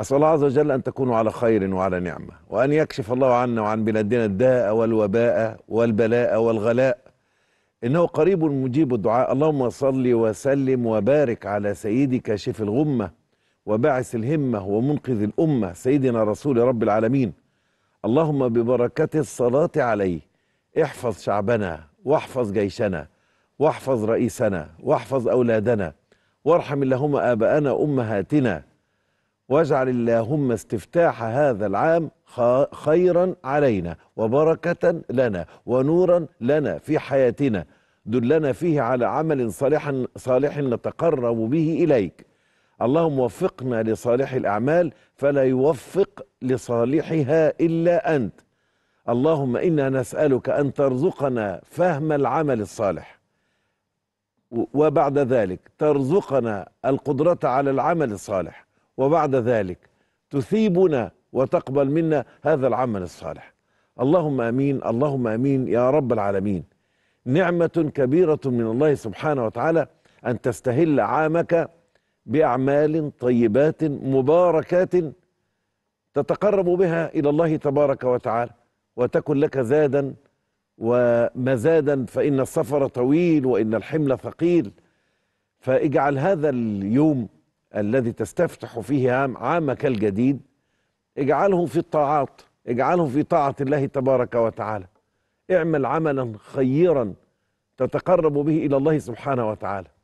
أسأل الله عز وجل أن تكونوا على خير وعلى نعمة وأن يكشف الله عنا وعن بلادنا الداء والوباء والبلاء والغلاء إنه قريب مجيب الدعاء اللهم صل وسلم وبارك على سيدك كاشف الغمة وباعث الهمة ومنقذ الأمة سيدنا رسول رب العالمين اللهم ببركة الصلاة عليه احفظ شعبنا واحفظ جيشنا واحفظ رئيسنا واحفظ أولادنا وارحم اللهم آباءنا أمهاتنا واجعل اللهم استفتاح هذا العام خيرا علينا وبركة لنا ونورا لنا في حياتنا دلنا فيه على عمل صالحا صالح نتقرب به إليك اللهم وفقنا لصالح الأعمال فلا يوفق لصالحها إلا أنت اللهم إنا نسألك أن ترزقنا فهم العمل الصالح وبعد ذلك ترزقنا القدرة على العمل الصالح وبعد ذلك تثيبنا وتقبل منا هذا العمل الصالح اللهم امين اللهم امين يا رب العالمين نعمه كبيره من الله سبحانه وتعالى ان تستهل عامك باعمال طيبات مباركات تتقرب بها الى الله تبارك وتعالى وتكن لك زادا ومزادا فان السفر طويل وان الحمل ثقيل فاجعل هذا اليوم الذي تستفتح فيه عامك الجديد اجعله في الطاعات اجعله في طاعة الله تبارك وتعالى اعمل عملا خيرا تتقرب به إلى الله سبحانه وتعالى